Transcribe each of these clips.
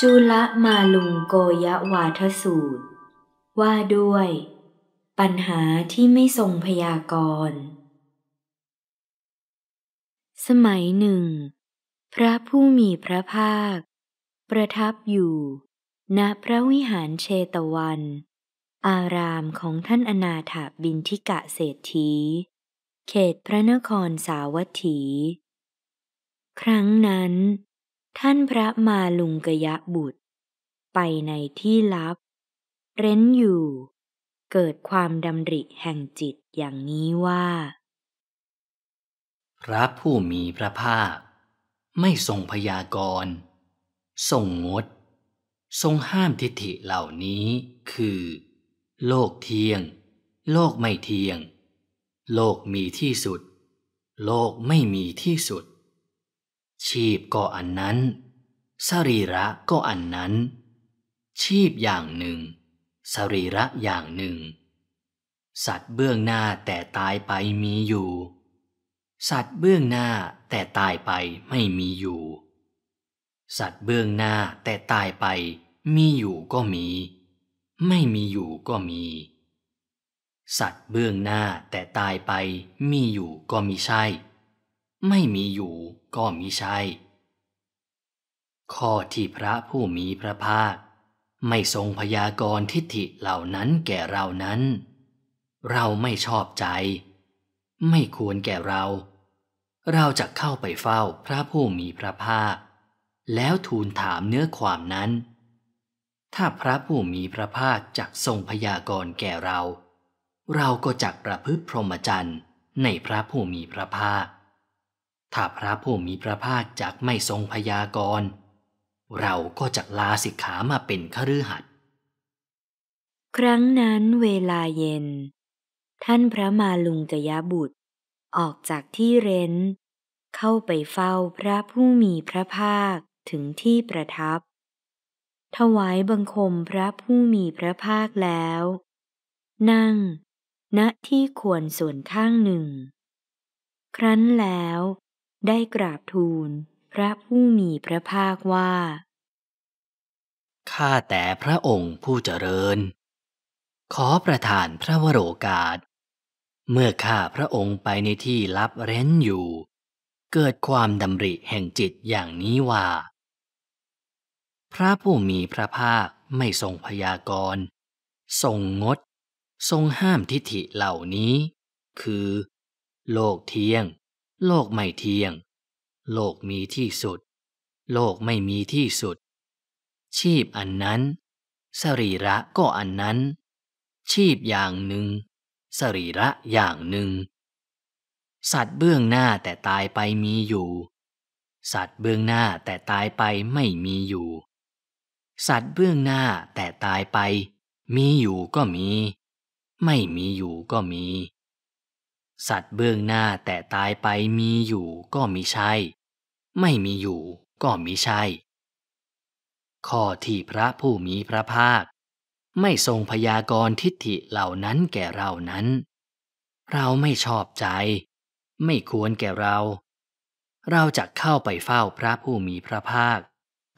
จุละมาลุงโกยะวาทสูตร ว่าด้วย ปัญหาที่ไม่ทรงพยากรณ์สมัยหนึ่ง พระผู้มีพระภาค ประทับอยู่ ณพระวิหารเชตวัน อารามของท่านอนาถาบินทิกะเศรษฐี เขตพระนครสาวัตถี ครั้งนั้นท่านพระมาลุงกยะบุตร ไปในที่ลับ เร้นอยู่ เกิดความดำริแห่งจิตอย่างนี้ว่า พระผู้มีพระภาคไม่ทรงพยากรณ์ทรงงด ทรงห้ามทิฏฐิเหล่านี้คือ โลกเที่ยง โลกไม่เที่ยง โลกมีที่สุด โลกไม่มีที่สุดชีพก็อันนั้น สรีระก็อันนั้น ชีพอย่างหนึ่งสรีระอย่างหนึ่ง สัตว์เบื้องหน้าแต่ตายไปมีอยู่ สัตว์เบื้องหน้าแต่ตายไปไม่มีอยู่ สัตว์เบื้องหน้าแต่ตายไปมีอยู่ก็มี ไม่มีอยู่ก็มี สัตว์เบื้องหน้าแต่ตายไปมีอยู่ก็มีใช่ไม่มีอยู่ก็มิใช่ ข้อที่พระผู้มีพระภาคไม่ทรงพยากรณ์ทิฏฐิเหล่านั้นแก่เรานั้น เราไม่ชอบใจ ไม่ควรแก่เรา เราจะเข้าไปเฝ้าพระผู้มีพระภาคแล้วทูลถามเนื้อความนั้น ถ้าพระผู้มีพระภาคจักทรงพยากรณ์แก่เรา เราก็จักประพฤติพรหมจรรย์ ในพระผู้มีพระภาคถ้าพระผู้มีพระภาคจากไม่ทรงพยากรณ์เราก็จะลาสิกขามาเป็นขรือหัด ครั้งนั้นเวลาเย็น ท่านพระมาลุงจยบุตร ออกจากที่เร้น เข้าไปเฝ้าพระผู้มีพระภาคถึงที่ประทับ ถวายบังคมพระผู้มีพระภาคแล้ว นั่งณที่ควรส่วนข้างหนึ่ง ครั้นแล้วได้กราบทูลพระผู้มีพระภาคว่า ข้าแต่พระองค์ผู้เจริญ ขอประทานพระวโรกาส เมื่อข้าพระองค์ไปในที่ลับเร้นอยู่ เกิดความดำริแห่งจิตอย่างนี้ว่า พระผู้มีพระภาคไม่ทรงพยากรณ์ ทรงงด ทรงห้ามทิฐิเหล่านี้ คือ โลกเที่ยงโลกไม่เที่ยง โลกมีที่สุด โลกไม่มีที่สุด ชีพอันนั้น สรีระก็อันนั้น ชีพอย่างหนึ่ง สรีระอย่างหนึ่ง สัตว์เบื้องหน้าแต่ตายไปมีอยู่ สัตว์เบื้องหน้าแต่ตายไปไม่มีอยู่ สัตว์เบื้องหน้าแต่ตายไป มีอยู่ก็มี ไม่มีอยู่ก็มีสัตว์เบื้องหน้าแต่ตายไปมีอยู่ก็มิใช่ ไม่มีอยู่ก็มิใช่ ข้อที่พระผู้มีพระภาค ไม่ทรงพยากรณ์ทิฏฐิเหล่านั้นแก่เรานั้น เราไม่ชอบใจ ไม่ควรแก่เรา เราจะเข้าไปเฝ้าพระผู้มีพระภาค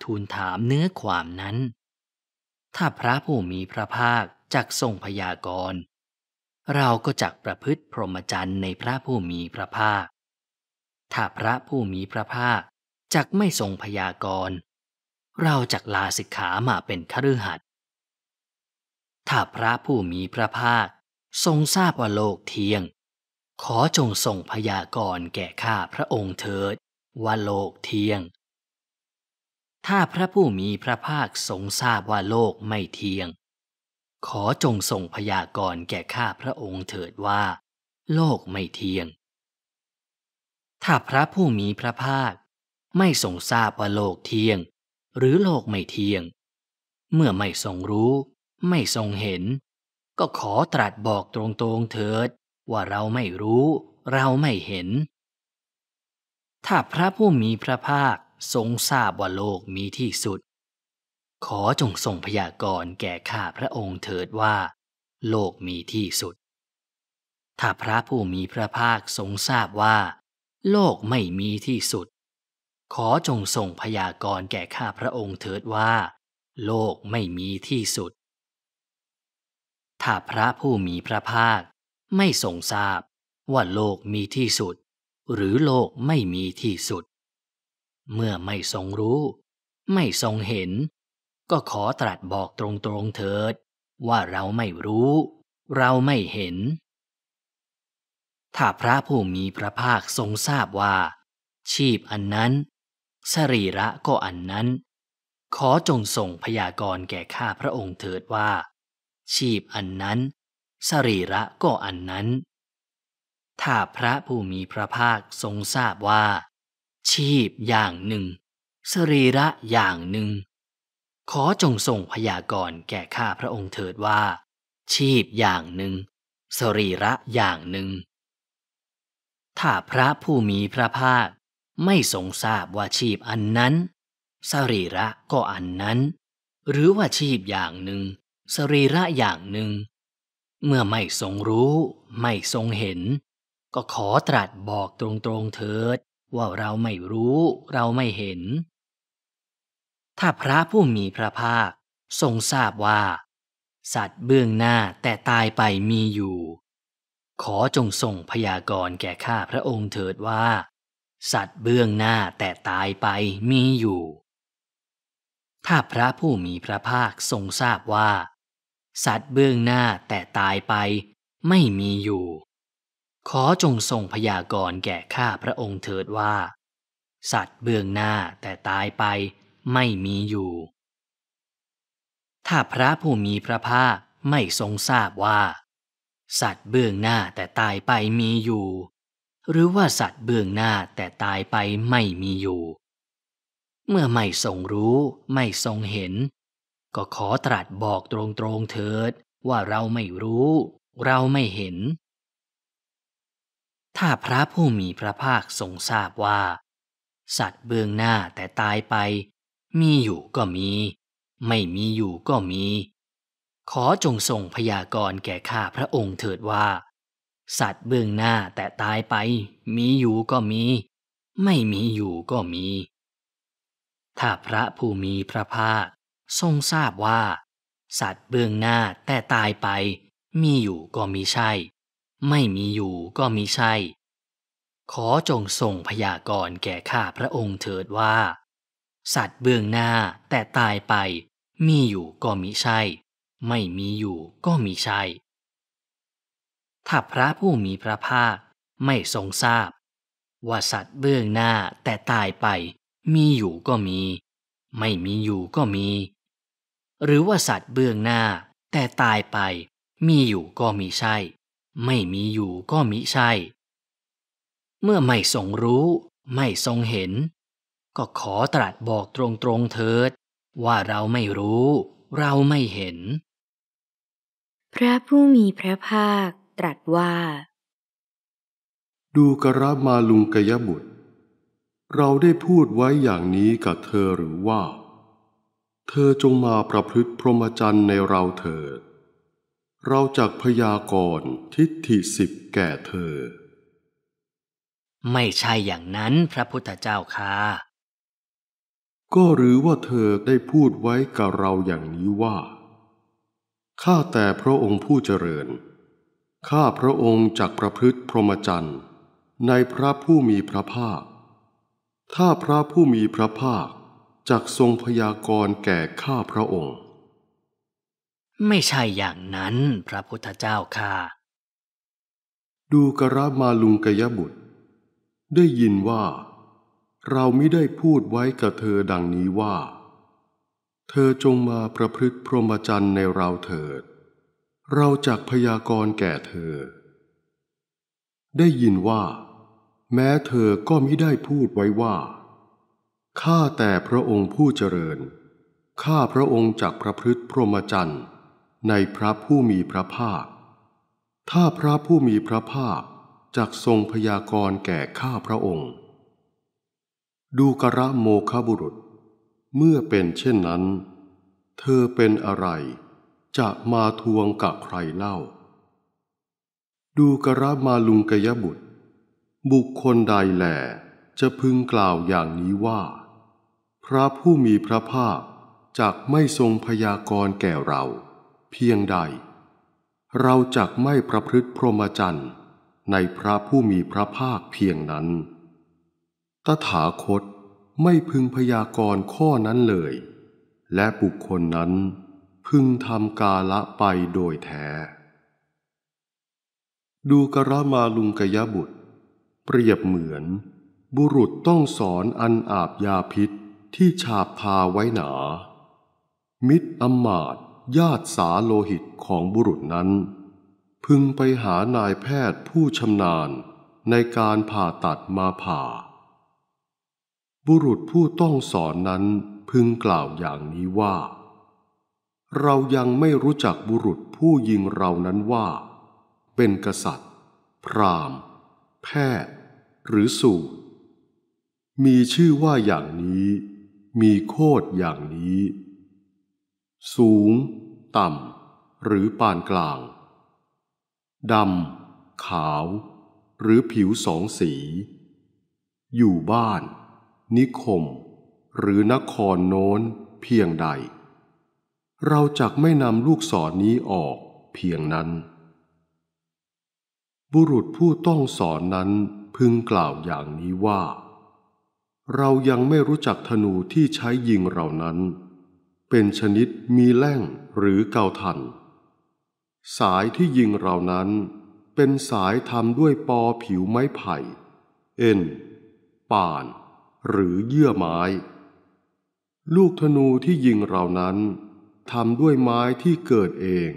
ทูลถามเนื้อความนั้น ถ้าพระผู้มีพระภาค จักทรงพยากรณ์เราก็จักประพฤติพรหมจรรย์ในพระผู้มีพระภาค ถ้าพระผู้มีพระภาคจักไม่ทรงพยากรณ์ เราจักลาสิกขามาเป็นคฤหัสถ์ถ้าพระผู้มีพระภาค ทรงทราบว่าโลกเที่ยง ขอจงส่งพยากรณ์แก่ข้าพระองค์เถิดว่าโลกเที่ยง ถ้าพระผู้มีพระภาคทรงทราบว่าโลกไม่เที่ยงขอจงส่งพยากรณ์แก่ข้าพระองค์เถิดว่าโลกไม่เที่ยง ถ้าพระผู้มีพระภาคไม่ทรงทราบว่าโลกเที่ยง หรือโลกไม่เที่ยง เมื่อไม่ทรงรู้ไม่ทรงเห็น ก็ขอตรัสบอกตรงๆเถิดว่าเราไม่รู้เราไม่เห็น ถ้าพระผู้มีพระภาคทรงทราบว่าโลกมีที่สุดขอจงส่งพยากรณ์แก่ข้าพระองค์เถิดว่า โลกมีที่สุด ถ้าพระผู้มีพระภาคทรงทราบว่า โลกไม่มีที่สุด ขอจงส่งพยากรณ์แก่ข้าพระองค์เถิดว่า โลกไม่มีที่สุด ถ้าพระผู้มีพระภาคไม่ทรงทราบว่าโลกมีที่สุด หรือโลกไม่มีที่สุด เมื่อไม่ทรงรู้ ไม่ทรงเห็นก็ขอตรัสบอกตรงๆเถิด ว่าเราไม่รู้ เราไม่เห็น ถ้าพระผู้มีพระภาคทรงทราบว่า ชีพอันนั้นสรีระก็อันนั้น ขอจงส่งพยากรณ์แก่ข้าพระองค์เถิดว่าชีพอันนั้นสรีระก็อันนั้นถ้าพระผู้มีพระภาคทรงทราบว่า ชีพอย่างหนึ่งสรีระอย่างหนึ่งขอจงส่งพยากรณ์แก่ข้าพระองค์เถิดว่า ชีพอย่างหนึ่งสรีระอย่างหนึ่ง ถ้าพระผู้มีพระภาค ไม่ทรงทราบว่าชีพอันนั้นสรีระก็อันนั้น หรือว่าชีพอย่างหนึ่งสรีระอย่างหนึ่ง เมื่อไม่ทรงรู้ไม่ทรงเห็น ก็ขอตรัสบอกตรงๆเถิด ว่าเราไม่รู้เราไม่เห็นถ้าพระผู้มีพระภาคทรงทราบว่า สัตว์เบื้องหน้าแต่ตายไปมีอยู่ ขอจงส่งพยากรณ์แก่ข้าพระองค์เถิดว่า สัตว์เบื้องหน้าแต่ตายไปมีอยู่ ถ้าพระผู้มีพระภาคทรงทราบว่า สัตว์เบื้องหน้าแต่ตายไปไม่มีอยู่ ขอจงส่งพยากรณ์แก่ข้าพระองค์เถิดว่า สัตว์เบื้องหน้าแต่ตายไปไม่มีอยู่ ถ้าพระผู้มีพระภาคไม่ทรงทราบว่า สัตว์เบื้องหน้าแต่ตายไปมีอยู่ หรือว่าสัตว์เบื้องหน้าแต่ตายไปไม่มีอยู่ เมื่อไม่ทรงรู้ไม่ทรงเห็น ก็ขอตรัสบอกตรงๆเถิดว่าเราไม่รู้ เราไม่เห็น ถ้าพระผู้มีพระภาคทรงทราบว่า สัตว์เบื้องหน้าแต่ตายไปมีอยู่ก็มี ไม่มีอยู่ก็มี ขอจงส่งพยากรณ์แก่ข้าพระองค์เถิดว่า สัตว์เบื้องหน้าแต่ตายไป มีอยู่ก็มี ไม่มีอยู่ก็มี ถ้าพระผู้มีพระภาคทรงทราบว่า สัตว์เบื้องหน้าแต่ตายไป มีอยู่ก็มีใช่ ไม่มีอยู่ก็มีใช่ ขอจงส่งพยากรณ์แก่ข้าพระองค์เถิดว่าสัตว์เบื้องหน้าแต่ตายไป มีอยู่ก็มิใช่ ไม่มีอยู่ก็มิใช่ถ้าพระผู้มีพระภาคไม่ทรงทราบว่าสัตว์เบื้องหน้าแต่ตายไป มีอยู่ก็มี ไม่มีอยู่ก็มี หรือว่าสัตว์เบื้องหน้า แต่ตายไปมีอยู่ก็มิใช่ ไม่มีอยู่ก็มิใช่ เมื่อไม่ทรงรู้ไม่ทรงเห็นก็ขอตรัสบอกตรงๆเถิด ว่าเราไม่รู้เราไม่เห็น พระผู้มีพระภาคตรัสว่า ดูกระมาลุงกยบุตร เราได้พูดไว้อย่างนี้กับเธอหรือว่า เธอจงมาประพฤติพรหมจรรย์ในเราเถิด เราจากพยากรณ์ทิฏฐิสิบแก่เธอ ไม่ใช่อย่างนั้นพระพุทธเจ้าค่ะก็หรือว่าเธอได้พูดไว้กับเราอย่างนี้ว่าข้าแต่พระองค์ผู้เจริญข้าพระองค์จักประพฤติพรหมจรรย์ในพระผู้มีพระภาคถ้าพระผู้มีพระภาคจักทรงพยากรณ์แก่ข้าพระองค์ ไม่ใช่อย่างนั้นพระพุทธเจ้าค่ะดูกระมาลุงกยบุตร ได้ยินว่าเราไม่ได้พูดไว้กับเธอดังนี้ว่า เธอจงมาประพฤติพรหมจรรย์ในเราเถิด เราจักพยากรณ์แก่เธอ ได้ยินว่า แม้เธอก็ไม่ได้พูดไว้ว่าข้าแต่พระองค์ผู้เจริญ ข้าพระองค์จักประพฤติพรหมจรรย์ในพระผู้มีพระภาคถ้าพระผู้มีพระภาคจักทรงพยากรณ์แก่ข้าพระองค์ดูกระโมคบุรุษ เมื่อเป็นเช่นนั้น เธอเป็นอะไรจะมาทวงกับใครเล่าดูกระมาลุงกยบุตร บุคคลใดแหลจะพึงกล่าวอย่างนี้ว่า พระผู้มีพระภาคจากไม่ทรงพยากรณ์แก่เรา เพียงใด เราจากไม่ประพฤติพรหมจรรย์ในพระผู้มีพระภาคเพียงนั้นตถาคตไม่พึงพยากรณ์ข้อนั้นเลย และบุคคลนั้นพึงทำกาละไปโดยแท้ ดูกระมาลุงกยบุตร เปรียบเหมือนบุรุษต้องสอนอันอาบยาพิษที่ฉาบทาไว้หนา มิตรอมาตญาติสาโลหิตของบุรุษนั้น พึงไปหานายแพทย์ผู้ชำนาญในการผ่าตัดมาผ่าบุรุษผู้ต้องสอนนั้นพึงกล่าวอย่างนี้ว่า เรายังไม่รู้จักบุรุษผู้ยิงเรานั้นว่า เป็นกษัตริย์ พราหมณ์ แพทย์หรือสูตรมีชื่อว่าอย่างนี้ มีโคดอย่างนี้ สูง ต่ำ หรือปานกลาง ดำ ขาว หรือผิวสองสี อยู่บ้านนิคม หรือนครโน้นเพียงใด เราจักไม่นำลูกศรนนี้ออกเพียงนั้น บุรุษผู้ต้องสอนนั้นพึงกล่าวอย่างนี้ว่า เรายังไม่รู้จักธนูที่ใช้ยิงเรานั้น เป็นชนิดมีแล่งหรือเกาทัน สายที่ยิงเรานั้นเป็นสายทำด้วยปอผิวไม้ไผ่ เอ็นป่านหรือเยื่อไม้ ลูกธนูที่ยิงเรานั้นทำด้วยไม้ที่เกิดเอง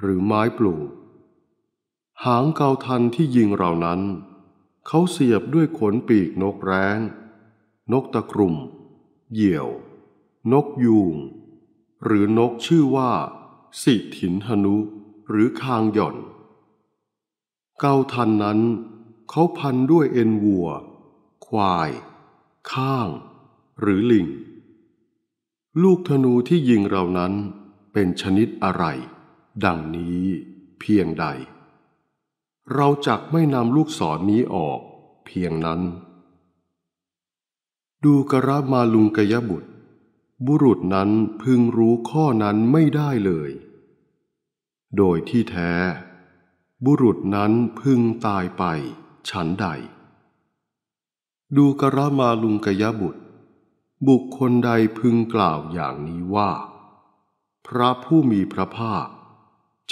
หรือไม้ปลูก หางเกาทันที่ยิงเรานั้นเขาเสียบด้วยขนปีกนกแร้งนกตะกลุ่ม เหยี่ยว นกยูง หรือนกชื่อว่า สิถินหนุหรือคางหย่อนเกาทันนั้น เขาพันด้วยเอ็นวัว ควายข้างหรือลิงลูกธนูที่ยิงเรานั้นเป็นชนิดอะไร ดังนี้เพียงใด เราจักไม่นำลูกศรนนี้ออกเพียงนั้น ดูกระมาลุงกยบุตร บุรุษนั้นพึงรู้ข้อนั้นไม่ได้เลย โดยที่แท้ บุรุษนั้นพึงตายไปฉันใดดูกระมาลุงกยบุตร บุคคลใดพึงกล่าวอย่างนี้ว่า พระผู้มีพระภาค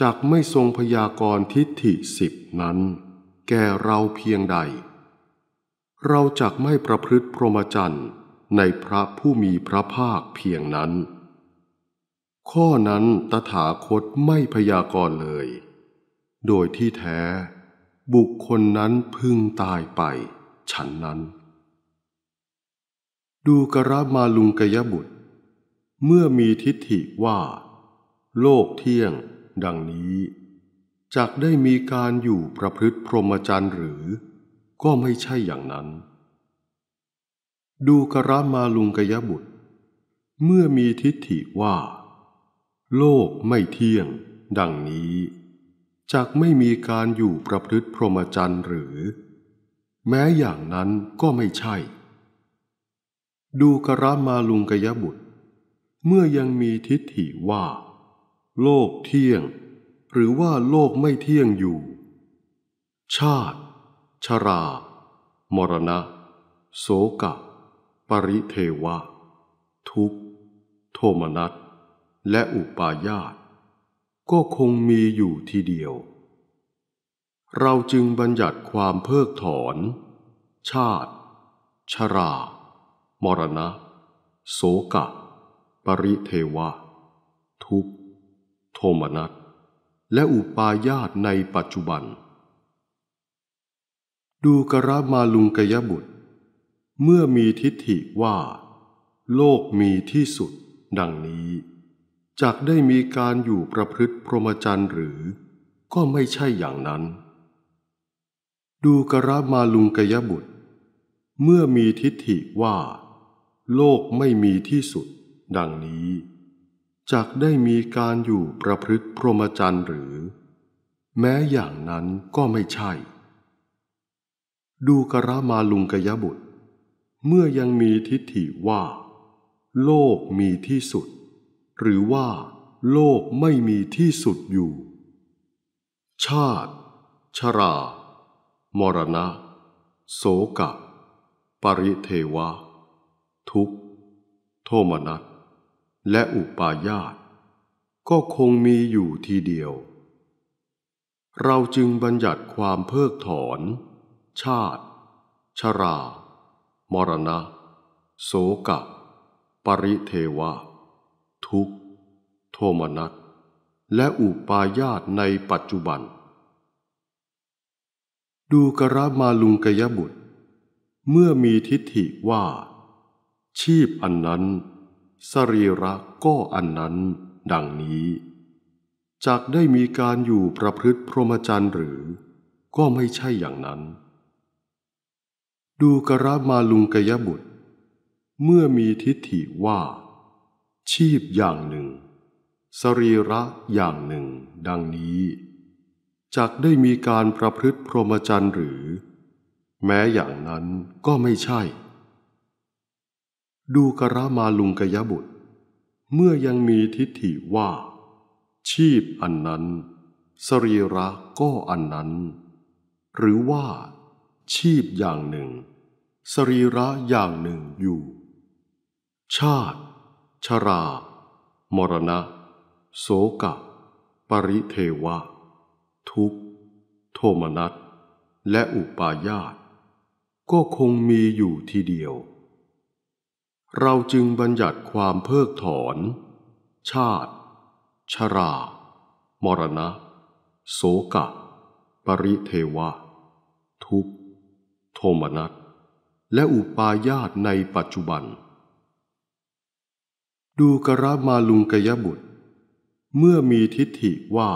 จากไม่ทรงพยากรณ์ทิฏฐิสิบนั้น แก่เราเพียงใด เราจากไม่ประพฤติพรหมจรรย์ในพระผู้มีพระภาคเพียงนั้น ข้อนั้นตถาคตไม่พยากรณ์เลย โดยที่แท้ บุคคลนั้นพึงตายไปฉันนั้นดูกระมาลุงกยบุตร เมื่อมีทิฏฐิว่า โลกเที่ยงดังนี้จักได้มีการอยู่ประพฤติพรหมจรรย์หรือ ก็ไม่ใช่อย่างนั้น ดูกระมาลุงกยบุตร เมื่อมีทิฏฐิว่า โลกไม่เที่ยง ดังนี้จักไม่มีการอยู่ประพฤติพรหมจรรย์หรือ แม้อย่างนั้นก็ไม่ใช่ดูกรมาลุงกยบุตร เมื่อยังมีทิฏฐิว่า โลกเที่ยง หรือว่าโลกไม่เที่ยงอยู่ ชาติ ชรา มรณะ โสกะ ปริเทวะ ทุกโทมนัส และอุปาญาตก็คงมีอยู่ทีเดียว เราจึงบัญญัติความเพิกถอน ชาติ ชรามรณะโสกะปริเทวะทุก โทมนัสและอุปาญาตในปัจจุบัน ดูกระมาลุงกยบุตร เมื่อมีทิฏฐิว่า โลกมีที่สุดดังนี้จักได้มีการอยู่ประพฤติพรหมจรรย์หรือก็ไม่ใช่อย่างนั้น ดูกระมาลุงกยบุตร เมื่อมีทิฏฐิว่าโลกไม่มีที่สุด ดังนี้จักได้มีการอยู่ประพฤติพรหมจรรย์หรือ แม้อย่างนั้นก็ไม่ใช่ ดูกระมาลุงกยบุตร เมื่อยังมีทิฏฐิว่า โลกมีที่สุด หรือว่าโลกไม่มีที่สุดอยู่ ชาติ ชรา มรณะ โสกะปริเทวะทุกข์โทมนัสและอุปาญาต ก็คงมีอยู่ทีเดียว เราจึงบัญญัติความเพิกถอน ชาติ ชรา มรณะ โสกะ ปริเทวะ ทุกข์ โทมนัสและอุปาญาตในปัจจุบัน ดูกระมาลุงกยบุตร เมื่อมีทิฏฐิว่าชีพอันนั้น สรีระก็อันนั้นดังนี้ จากได้มีการอยู่ประพฤติพรหมจรรย์หรือ ก็ไม่ใช่อย่างนั้น ดูกระมาลุงกยบุตร เมื่อมีทิฏฐิว่า ชีพอย่างหนึ่งสรีระอย่างหนึ่ง ดังนี้จากได้มีการประพฤติพรหมจรรย์หรือ แม้อย่างนั้นก็ไม่ใช่ดูกระมาลุงกยบุตร เมื่อยังมีทิฏฐิว่า ชีพอันนั้น สรีระก็อันนั้น หรือว่าชีพอย่างหนึ่ง สรีระอย่างหนึ่งอยู่ ชาติ ชรา มรณะ โสกะ ปริเทวะ ทุกโทมนัส และอุปาญาต ก็คงมีอยู่ทีเดียวเราจึงบัญญัติความเพิกถอน ชาติ ชรา มรณะ โสกะ ปริเทวะ ทุกโทมนัส และอุปาญาตในปัจจุบัน ดูกรามาลุงกยบุตร เมื่อมีทิฏฐิว่า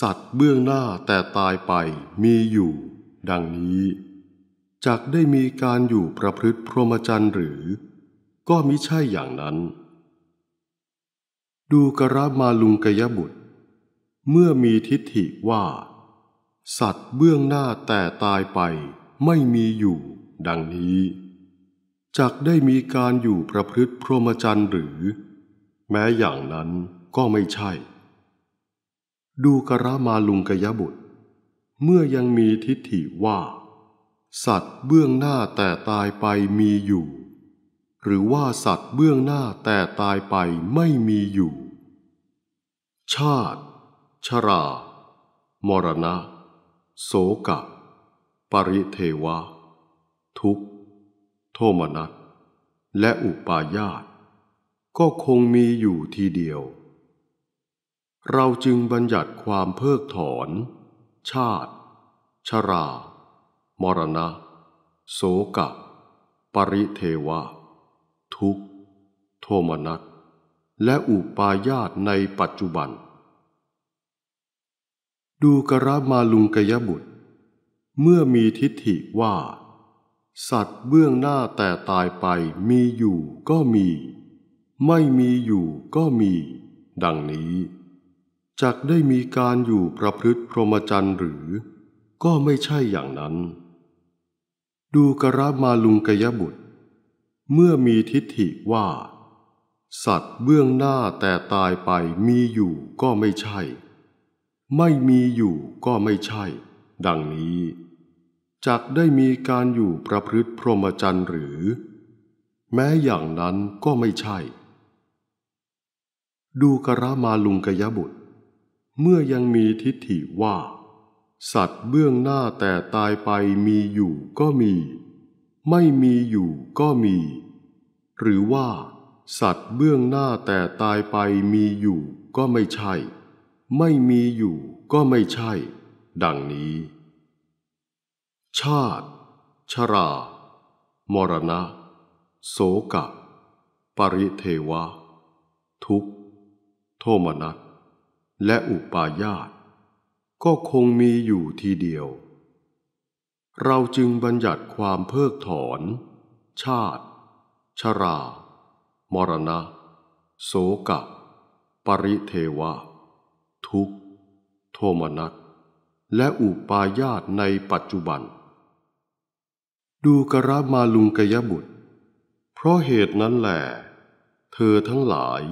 สัตว์เบื้องหน้าแต่ตายไปมีอยู่ดังนี้จักได้มีการอยู่ประพฤติพรหมจรรย์หรือก็มิใช่อย่างนั้น ดูกระมาลุงกยบุตร เมื่อมีทิฏฐิว่า สัตว์เบื้องหน้าแต่ตายไปไม่มีอยู่ดังนี้จักได้มีการอยู่ประพฤติพรหมจรรย์หรือ แม้อย่างนั้นก็ไม่ใช่ ดูกระมาลุงกยบุตร เมื่อยังมีทิฏฐิว่าสัตว์เบื้องหน้าแต่ตายไปมีอยู่ หรือว่าสัตว์เบื้องหน้าแต่ตายไปไม่มีอยู่ ชาติ ชรา มรณะ โสกะ ปริเทวะ ทุกโทมนัสและอุปาญาต ก็คงมีอยู่ทีเดียว เราจึงบัญญัติความเพิกถอน ชาติ ชรามรณะโสกะ ปริเทวะ ทุกโทมนัสและอุปาญาตในปัจจุบัน ดูกระมาลุงกยบุตร เมื่อมีทิฏฐิว่า สัตว์เบื้องหน้าแต่ตายไปมีอยู่ก็มี ไม่มีอยู่ก็มี ดังนี้จักได้มีการอยู่ประพฤติพรหมจรรย์หรือก็ไม่ใช่อย่างนั้นดูกรมาลุงกยบุตร เมื่อมีทิฏฐิว่า สัตว์เบื้องหน้าแต่ตายไปมีอยู่ก็ไม่ใช่ ไม่มีอยู่ก็ไม่ใช่ ดังนี้จักได้มีการอยู่ประพฤติพรหมจรรย์หรือ แม้อย่างนั้นก็ไม่ใช่ ดูกรมาลุงกยบุตร เมื่อยังมีทิฏฐิว่าสัตว์เบื้องหน้าแต่ตายไปมีอยู่ก็มี ไม่มีอยู่ก็มี หรือว่า สัตว์เบื้องหน้าแต่ตายไปมีอยู่ก็ไม่ใช่ ไม่มีอยู่ก็ไม่ใช่ ดังนี้ ชาติ ชรา มรณะโสกะปริเทวะ ทุกโทมนัสและอุปาญาตก็คงมีอยู่ทีเดียว เราจึงบัญญัติความเพิกถอน ชาติ ชรา มรณะโสกะปริเทวะ ทุกโทมนัสและอุปาญาตในปัจจุบัน ดูกรามาลุงกยบุตร เพราะเหตุนั้นแหละเธอทั้งหลาย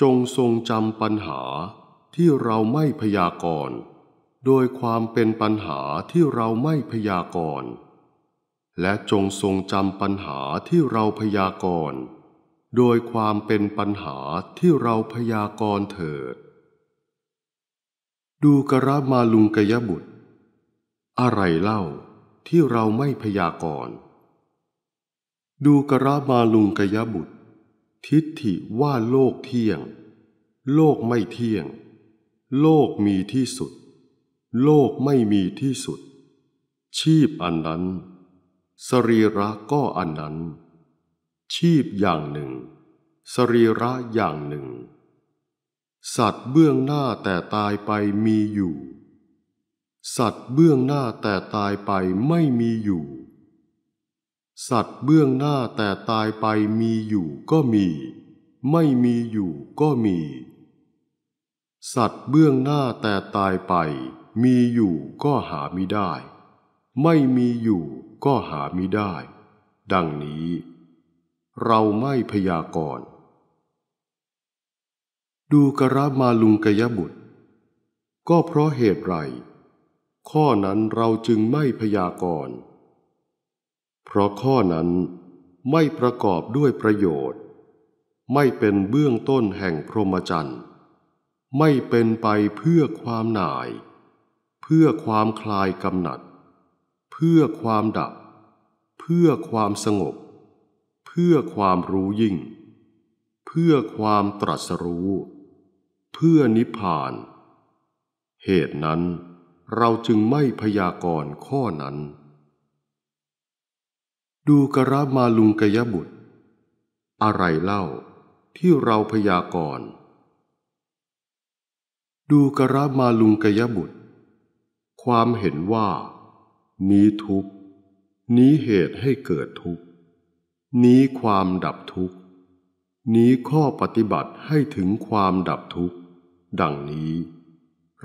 จงทรงจำปัญหาที่เราไม่พยากรณ์โดยความเป็นปัญหาที่เราไม่พยากรณ์และจงทรงจำปัญหาที่เราพยากรณ์โดยความเป็นปัญหาที่เราพยากรณ์เถิด ดูกระมาลุงกยบุตร อะไรเล่าที่เราไม่พยากรณ์ดูกระมาลุงกยบุตร ทิฏฐิว่าโลกเที่ยง โลกไม่เที่ยง โลกมีที่สุดโลกไม่มีที่สุด ชีพอันนั้น สรีระก็อันนั้น ชีพอย่างหนึ่ง สรีระอย่างหนึ่ง สัตว์เบื้องหน้าแต่ตายไปมีอยู่ สัตว์เบื้องหน้าแต่ตายไปไม่มีอยู่ สัตว์เบื้องหน้าแต่ตายไปมีอยู่ก็มี ไม่มีอยู่ก็มี สัตว์เบื้องหน้าแต่ตายไปมีอยู่ก็หามิได้ ไม่มีอยู่ก็หามิได้ ดังนี้ เราไม่พยากรณ์ดูกระมาลุงกยบุตร ก็เพราะเหตุไร ข้อนั้นเราจึงไม่พยากรณ์เพราะข้อนั้นไม่ประกอบด้วยประโยชน์ ไม่เป็นเบื้องต้นแห่งพรหมจรรย์ไม่เป็นไปเพื่อความหน่ายพื่อความคลายกำหนัด เพื่อความดับ เพื่อความสงบ เพื่อความรู้ยิ่ง เพื่อความตรัสรู้ เพื่อนิพพาน เหตุนั้นเราจึงไม่พยากรณ์ข้อนั้น ดูกรามาลุงกยบุตร อะไรเล่าที่เราพยากรณ์ดูกรามาลุงกยบุตรความเห็นว่านี้ทุกนี้เหตุให้เกิดทุกนี้ความดับทุกนี้ข้อปฏิบัติให้ถึงความดับทุกดังนี้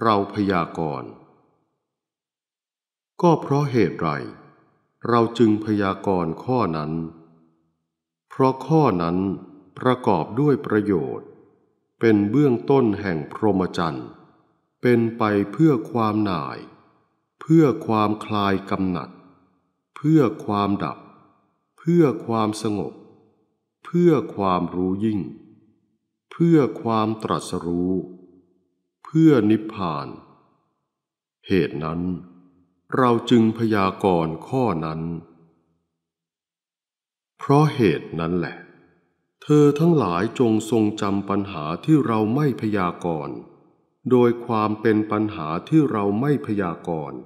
เราพยากรณ์ก็เพราะเหตุไร เราจึงพยากรณ์ข้อนั้น เพราะข้อนั้นประกอบด้วยประโยชน์ เป็นเบื้องต้นแห่งพรหมจรรย์เป็นไปเพื่อความหน่ายเพื่อความคลายกำหนัด เพื่อความดับ เพื่อความสงบ เพื่อความรู้ยิ่ง เพื่อความตรัสรู้ เพื่อนิพพาน เหตุนั้น เราจึงพยากรณ์ข้อนั้น เพราะเหตุนั้นแหละ เธอทั้งหลายจงทรงจำปัญหาที่เราไม่พยากรณ์โดยความเป็นปัญหาที่เราไม่พยากรณ์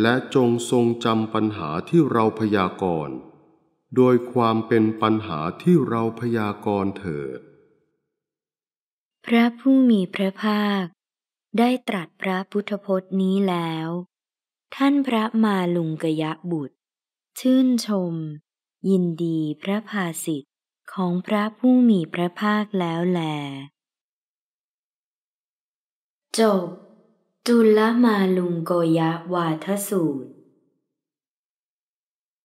และจงทรงจำปัญหาที่เราพยากรณ์โดยความเป็นปัญหาที่เราพยากรณ์เถิด พระผู้มีพระภาค ได้ตรัสพระพุทธพจน์นี้แล้ว ท่านพระมาลุงกยะบุตร ชื่นชม ยินดีพระภาสิทธิ์ของพระผู้มีพระภาคแล้วแลจบจุลมาลุงโกยะวาทสูตร